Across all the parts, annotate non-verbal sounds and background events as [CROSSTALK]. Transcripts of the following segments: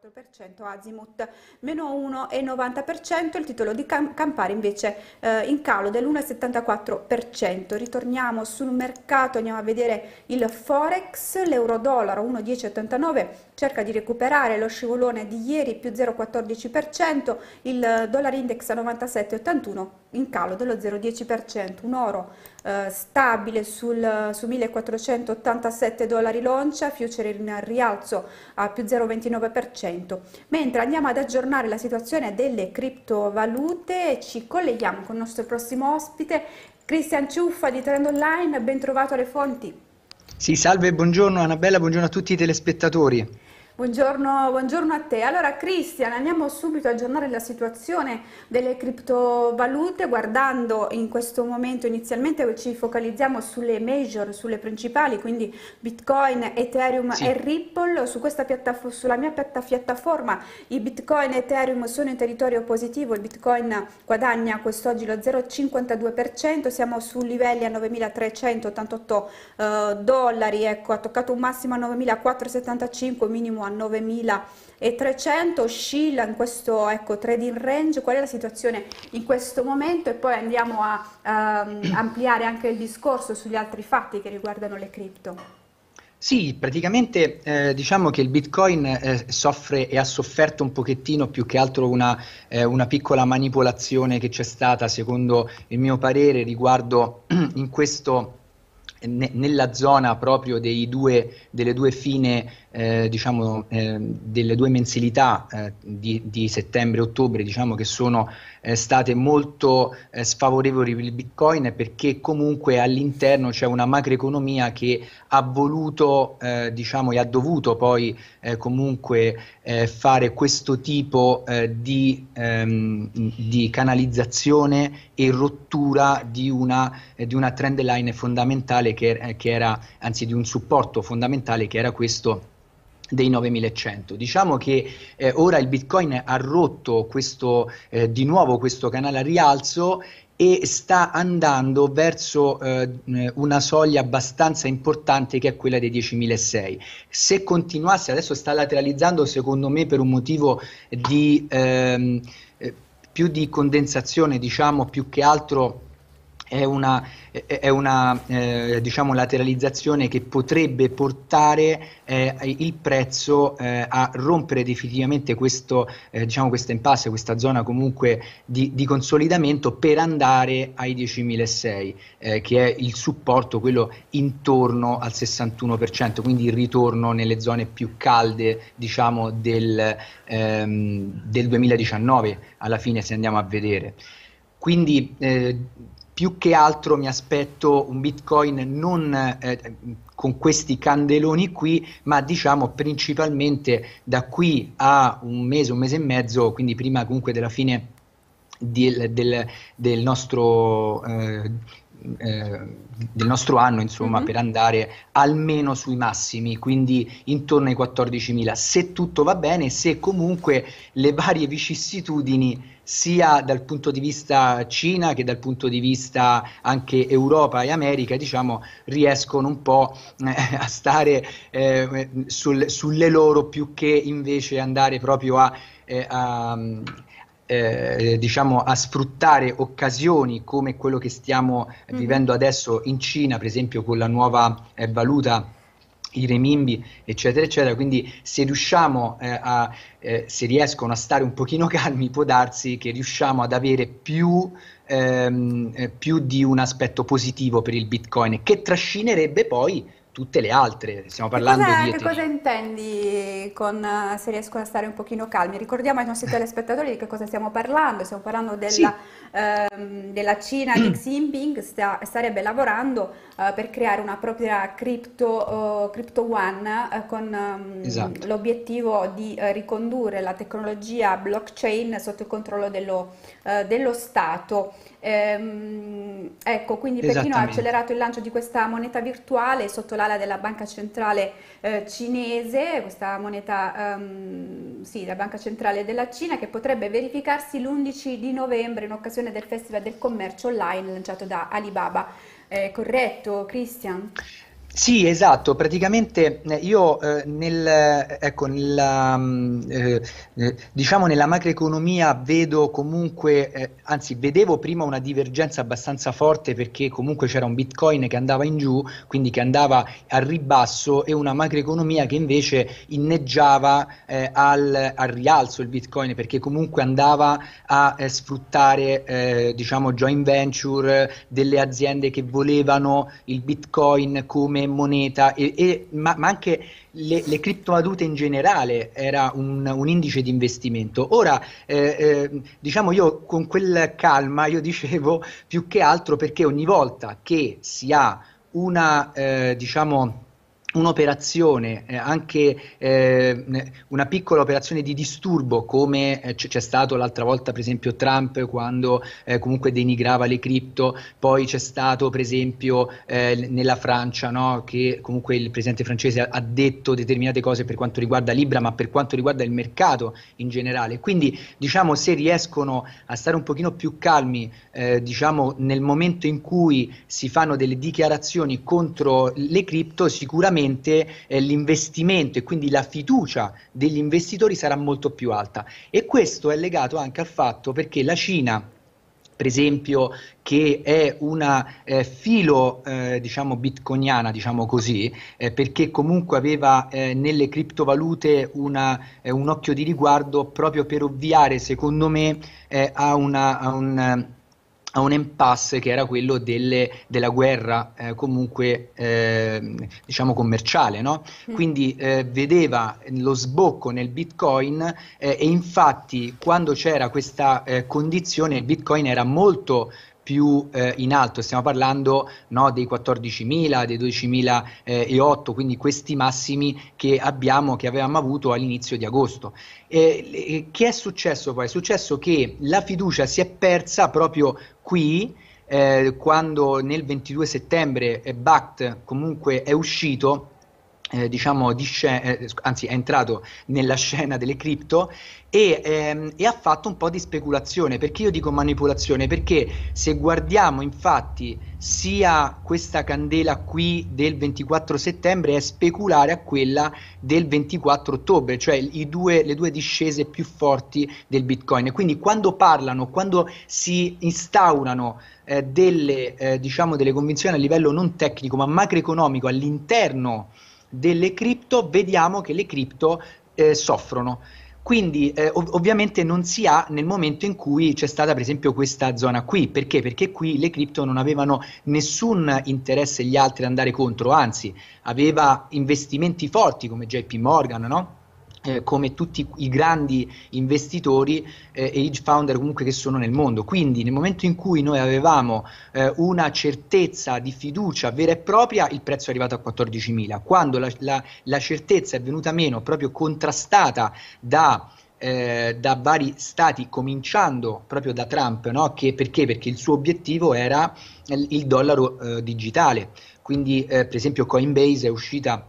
4% Azimut, meno 1,90%, il titolo di Campari invece eh, in calo dell'1,74%. Ritorniamo sul mercato, andiamo a vedere il Forex, l'euro-dollaro 1,1089 cerca di recuperare lo scivolone di ieri più 0,14%, il dollaro index a 97,81 in calo dello 0,10%, un oro eh, stabile sul, eh, su 1487 dollari l'oncia, future in rialzo a più 0,29%. Mentre andiamo ad aggiornare la situazione delle criptovalute, ci colleghiamo con il nostro prossimo ospite, Cristian Ciuffa di Trend Online, ben trovato alle fonti. Sì, salve, buongiorno Annabella, buongiorno a tutti i telespettatori. Buongiorno, buongiorno, a te. Allora Cristian, andiamo subito a aggiornare la situazione delle criptovalute guardando in questo momento inizialmente ci focalizziamo sulle major, sulle principali, quindi Bitcoin, Ethereum sì. e Ripple. Su sulla mia piattaforma i Bitcoin e Ethereum sono in territorio positivo, il Bitcoin guadagna quest'oggi lo 0,52%, siamo su livelli a 9.388 eh, dollari, ecco, ha toccato un massimo a 9.475, minimo a a 9300, oscilla in questo ecco, trading range, qual è la situazione in questo momento e poi andiamo a um, ampliare anche il discorso sugli altri fatti che riguardano le cripto. Sì, praticamente eh, diciamo che il Bitcoin eh, soffre e ha sofferto un pochettino più che altro una, eh, una piccola manipolazione che c'è stata, secondo il mio parere, riguardo [CLEARS THROAT] in questo ne, nella zona proprio due, delle due fine, eh, diciamo, eh, delle due mensilità eh, di, di settembre e ottobre, diciamo che sono eh, state molto eh, sfavorevoli per il Bitcoin perché comunque all'interno c'è una macroeconomia che ha voluto, eh, diciamo, e ha dovuto poi comunque fare questo tipo di, ehm, di, canalizzazione e rottura di una, di una trend line fondamentale fondamentale che, eh, che era, anzi di un supporto fondamentale che era questo dei 9100. Diciamo che eh, ora il Bitcoin ha rotto questo, eh, di nuovo questo canale a rialzo e sta andando verso eh, una soglia abbastanza importante che è quella dei 10.600. Se continuasse, adesso sta lateralizzando secondo me per un motivo di ehm, eh, più di condensazione, diciamo più che altro è una, è una eh, diciamo lateralizzazione che potrebbe portare eh, il prezzo eh, a rompere definitivamente questo, eh, diciamo questa impasse, questa zona comunque di, di consolidamento per andare ai 10.006, eh, che è il supporto, quello intorno al 61%, quindi il ritorno nelle zone più calde diciamo, del, ehm, del 2019, alla fine se andiamo a vedere. Quindi eh, più che altro mi aspetto un Bitcoin non eh, con questi candeloni qui, ma diciamo principalmente da qui a un mese, un mese e mezzo, quindi prima comunque della fine del, del, del nostro eh, eh, del nostro anno, insomma, mm-hmm. per andare almeno sui massimi, quindi intorno ai 14.000, se tutto va bene, se comunque le varie vicissitudini sia dal punto di vista Cina che dal punto di vista anche Europa e America, diciamo, riescono un po' eh, a stare eh, sul, sulle loro più che invece andare proprio a, eh, a eh, diciamo, a sfruttare occasioni come quello che stiamo mm-hmm. vivendo adesso in Cina, per esempio con la nuova eh, valuta i remimbi, eccetera, eccetera. Quindi se riusciamo eh, a, eh, se riescono a stare un pochino [LAUGHS] calmi, può darsi che riusciamo ad avere più, ehm, eh, più di un aspetto positivo per il Bitcoin, che trascinerebbe poi tutte le altre. Stiamo parlando cosa, di... Che cosa intendi con, eh, se riesco a stare un pochino calmi? Ricordiamo ai nostri eh. telespettatori di che cosa stiamo parlando. Stiamo parlando della, sì. ehm, della Cina di Xi Jinping, sta, starebbe lavorando eh, per creare una propria crypto, uh, crypto one eh, con um, esatto. l'obiettivo di eh, ricondurre la tecnologia blockchain sotto il controllo dello, eh, dello Stato. Ehm, ecco, quindi Pechino ha accelerato il lancio di questa moneta virtuale sotto la sala della Banca Centrale eh, Cinese, questa moneta um, sì, della Banca Centrale della Cina, che potrebbe verificarsi l'11 di novembre in occasione del Festival del Commercio Online lanciato da Alibaba. È eh, corretto, Christian? Sì, esatto, praticamente eh, io eh, nel, ecco, nella, mm, eh, eh, diciamo nella macroeconomia vedo comunque, eh, anzi vedevo prima una divergenza abbastanza forte perché comunque c'era un bitcoin che andava in giù, quindi che andava al ribasso e una macroeconomia che invece inneggiava eh, al, al, rialzo il bitcoin perché comunque andava a sfruttare diciamo joint venture delle aziende che volevano il bitcoin come moneta, e, e, ma, ma, anche le, le, criptovalute in generale era un, un indice di investimento. Ora, eh, eh, diciamo io con quel calma, io dicevo più che altro perché ogni volta che si ha una, eh, diciamo, un'operazione, eh, anche eh, una piccola operazione di disturbo come eh, c'è stato l'altra volta per esempio Trump quando eh, comunque denigrava le cripto, poi c'è stato per esempio eh, nella Francia no? che comunque il presidente francese ha detto determinate cose per quanto riguarda Libra ma per quanto riguarda il mercato in generale, quindi diciamo se riescono a stare un pochino più calmi eh, diciamo nel momento in cui si fanno delle dichiarazioni contro le cripto sicuramente sicuramente eh, l'investimento e quindi la fiducia degli investitori sarà molto più alta e questo è legato anche al fatto perché la Cina per esempio che è una eh, filo eh, diciamo bitcoiniana diciamo così eh, perché comunque aveva eh, nelle criptovalute una, eh, un occhio di riguardo proprio per ovviare secondo me eh, a, una, a un a un impasse che era quello delle, della guerra eh, comunque eh, diciamo commerciale, no? Mm. quindi eh, vedeva lo sbocco nel bitcoin eh, e infatti quando c'era questa eh, condizione il bitcoin era molto più eh, in alto, stiamo parlando no, dei 14.000, dei 12.008, eh, quindi questi massimi che abbiamo, che avevamo avuto all'inizio di agosto. Eh, che è successo poi? È successo che la fiducia si è persa proprio qui, eh, quando nel 22 settembre eh, BACT comunque è uscito eh, diciamo, di scena, eh, anzi è entrato nella scena delle cripto e, ehm, e, ha fatto un po' di speculazione. Perché io dico manipolazione? Perché se guardiamo infatti sia questa candela qui del 24 settembre è speculare a quella del 24 ottobre, cioè due, le due discese più forti del Bitcoin. quindi quando parlano, quando si instaurano eh, delle, eh, diciamo, delle convinzioni a livello non tecnico ma macroeconomico all'interno delle cripto, vediamo che le cripto eh, soffrono. Quindi eh, ov- ovviamente non si ha nel momento in cui c'è stata per esempio questa zona qui, perché? Perché qui le cripto non avevano nessun interesse gli altri ad andare contro, anzi aveva investimenti forti come JP Morgan, no? eh, come tutti i grandi investitori eh, e hedge founder comunque che sono nel mondo. Quindi nel momento in cui noi avevamo eh, una certezza di fiducia vera e propria, il prezzo è arrivato a 14.000. Quando la, la, la certezza è venuta meno, proprio contrastata da... Eh, da vari stati, cominciando proprio da Trump, no? che, perché? perché? il suo obiettivo era il dollaro eh, digitale. Quindi, eh, per esempio, Coinbase è uscita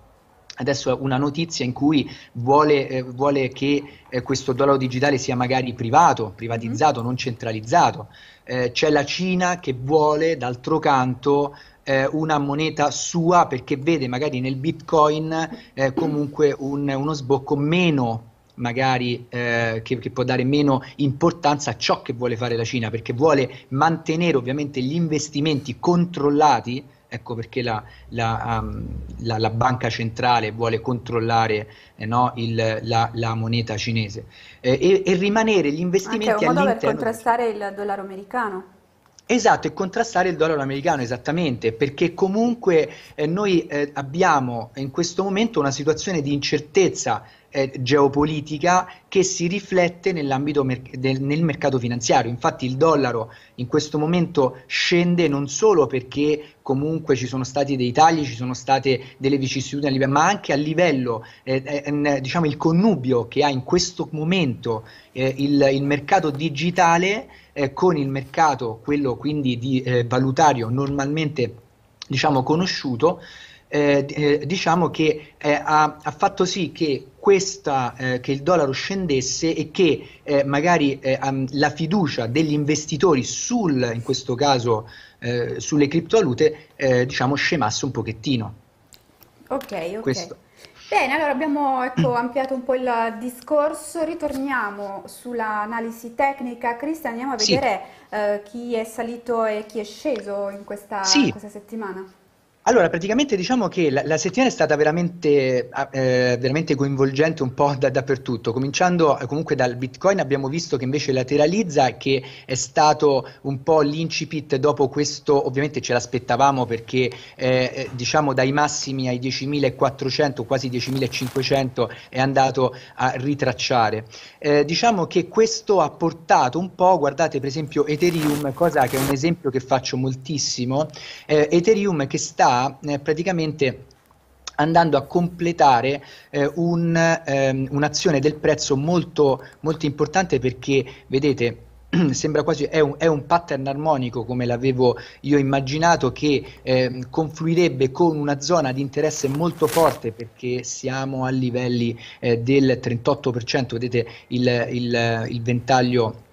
Adesso una notizia in cui vuole, eh, vuole che eh, questo dollaro digitale sia magari privato, privatizzato, mm. non centralizzato. Eh, c'è la Cina che vuole, d'altro canto, eh, una moneta sua perché vede magari nel bitcoin eh, comunque un, uno sbocco meno magari eh, che, che, può dare meno importanza a ciò che vuole fare la Cina, perché vuole mantenere ovviamente gli investimenti controllati ecco perché la, la, um, la, la banca centrale vuole controllare eh, no, il, la, moneta cinese eh, e, e, rimanere gli investimenti Anche un modo per contrastare il dollaro americano Esatto, e contrastare il dollaro americano, esattamente, perché comunque eh, noi eh, abbiamo in questo momento una situazione di incertezza eh, geopolitica che si riflette nell'ambito mer- del, nel mercato finanziario. Infatti il dollaro in questo momento scende non solo perché comunque ci sono stati dei tagli, ci sono state delle vicissitudini, ma anche a livello, eh, eh, diciamo, il connubio che ha in questo momento eh, il, il mercato digitale eh, con il mercato, quello quindi di eh, valutario normalmente diciamo, conosciuto, eh, eh diciamo che eh, ha, ha, fatto sì che, questa, eh, che, il dollaro scendesse e che magari la fiducia degli investitori sul, in questo caso sulle criptovalute diciamo, scemasse un pochettino. Ok, ok. Questo. Bene, allora abbiamo ecco, ampliato un po' il discorso, ritorniamo sull'analisi tecnica. Cristian, andiamo a vedere sì. eh, chi è salito e chi è sceso in questa, sì. questa settimana. Allora, praticamente diciamo che la, la settimana è stata veramente, ah, eh, veramente coinvolgente un po' da, dappertutto, cominciando eh, comunque dal Bitcoin abbiamo visto che invece lateralizza, che è stato un po' l'incipit dopo questo, ovviamente ce l'aspettavamo perché eh, eh diciamo dai massimi ai 10.400, quasi 10.500 è andato a ritracciare. Eh, diciamo che questo ha portato un po', guardate per esempio Ethereum, cosa che è un esempio che faccio moltissimo, eh, Ethereum che sta eh, praticamente andando a completare eh, un, ehm, un'azione del prezzo molto, molto importante perché, vedete, [CLEARS THROAT] sembra quasi è un, è un, pattern armonico come l'avevo io immaginato che eh, confluirebbe con una zona di interesse molto forte perché siamo a livelli eh, del 38% vedete il, il, il ventaglio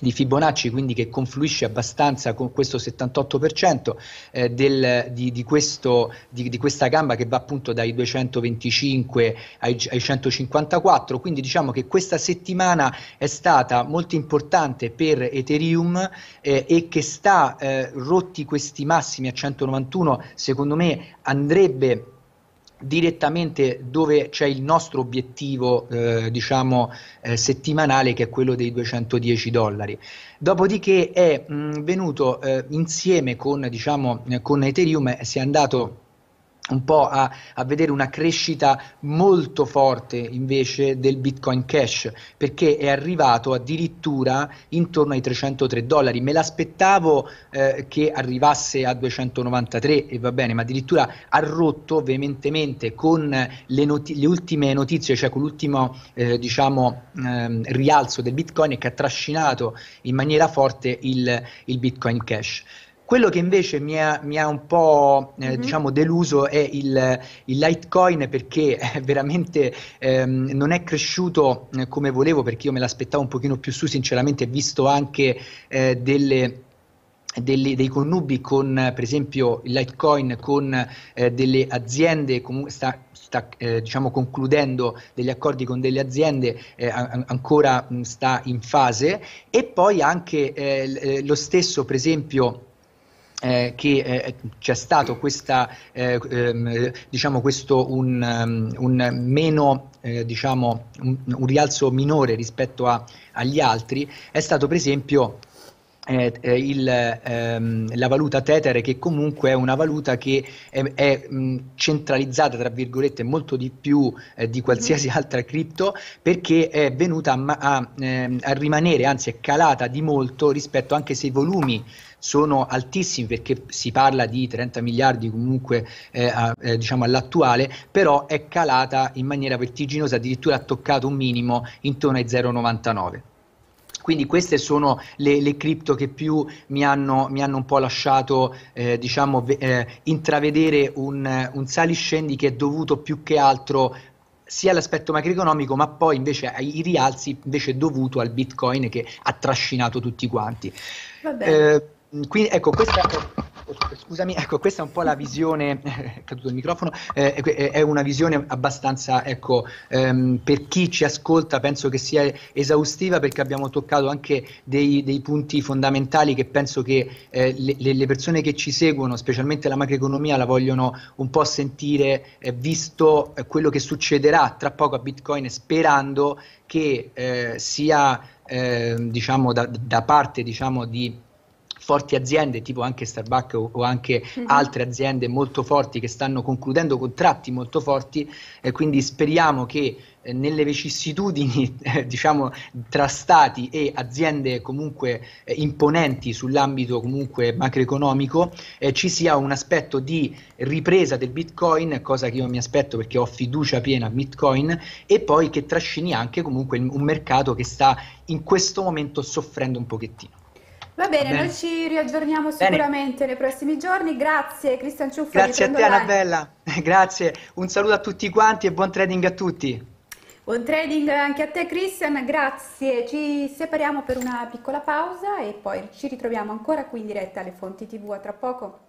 di Fibonacci, quindi che confluisce abbastanza con questo 78% eh, del, di, di, questo, di, di, questa gamba che va appunto dai 225 ai, ai, 154, quindi diciamo che questa settimana è stata molto importante per Ethereum eh, e che sta eh, rotti questi massimi a 191, secondo me andrebbe direttamente dove c'è il nostro obiettivo eh, diciamo eh, settimanale che è quello dei 210 dollari dopodiché è mh, mm, venuto eh, insieme con diciamo eh, con Ethereum eh, si è andato un po' a, a, vedere una crescita molto forte invece del Bitcoin Cash perché è arrivato addirittura intorno ai 303 dollari me l'aspettavo eh, che arrivasse a 293 e va bene ma addirittura ha rotto veementemente con le, noti- le ultime notizie cioè con l'ultimo eh, diciamo ehm, rialzo del Bitcoin che ha trascinato in maniera forte il, il Bitcoin Cash quello che invece mi ha, mi ha un po' eh, mm-hmm. diciamo deluso è il, il Litecoin perché [LAUGHS] veramente ehm, non è cresciuto eh, come volevo perché io me l'aspettavo un pochino più su sinceramente visto anche eh, delle delle, dei connubi con per esempio il Litecoin con eh, delle aziende comunque sta, sta eh, diciamo concludendo degli accordi con delle aziende eh, an- ancora mh, sta in fase e poi anche eh, eh, lo stesso per esempio eh, che eh, c'è stato questa, eh, ehm, diciamo questo un, ehm, un meno eh, diciamo un, un, rialzo minore rispetto a, agli altri è stato per esempio eh, eh, il, ehm, la valuta Tether che comunque è una valuta che è, è mh, centralizzata tra virgolette molto di più eh, di qualsiasi mm. [LAUGHS] altra cripto perché è venuta a, a, ehm, a rimanere anzi è calata di molto rispetto anche se i volumi sono altissimi perché si parla di 30 miliardi comunque eh, eh, diciamo all'attuale, però è calata in maniera vertiginosa, addirittura ha toccato un minimo intorno ai 0,99. Quindi queste sono le, le cripto che più mi hanno, mi hanno un po' lasciato eh, diciamo, eh, intravedere un, un saliscendi che è dovuto più che altro sia all'aspetto macroeconomico, ma poi invece ai rialzi invece dovuto al Bitcoin che ha trascinato tutti quanti. Va Eh, quindi ecco, questa Scusami, ecco, questa è un po' la visione, [LAUGHS] è caduto il microfono, eh, è una visione abbastanza, ecco, ehm, per chi ci ascolta penso che sia esaustiva perché abbiamo toccato anche dei, dei punti fondamentali che penso che eh, le, le, persone che ci seguono, specialmente la macroeconomia, la vogliono un po' sentire, eh, visto quello che succederà tra poco a Bitcoin, sperando che sia, ehm, diciamo, da, da parte, diciamo, di forti aziende tipo anche Starbucks o, o anche mm-hmm. altre aziende molto forti che stanno concludendo contratti molto forti, eh, quindi speriamo che eh, nelle vicissitudini [LAUGHS] eh, diciamo tra stati e aziende comunque eh, imponenti sull'ambito comunque macroeconomico ci sia un aspetto di ripresa del Bitcoin, cosa che io mi aspetto perché ho fiducia piena a Bitcoin e poi che trascini anche comunque un mercato che sta in questo momento soffrendo un pochettino. Va bene, Va bene. noi ci riaggiorniamo sicuramente bene. nei prossimi giorni. Grazie Cristian Ciuffa. Grazie a te Annabella, [LAUGHS] grazie. Un saluto a tutti quanti e buon trading a tutti. Buon trading anche a te Cristian, grazie. Ci separiamo per una piccola pausa e poi ci ritroviamo ancora qui in diretta alle Fonti TV a tra poco.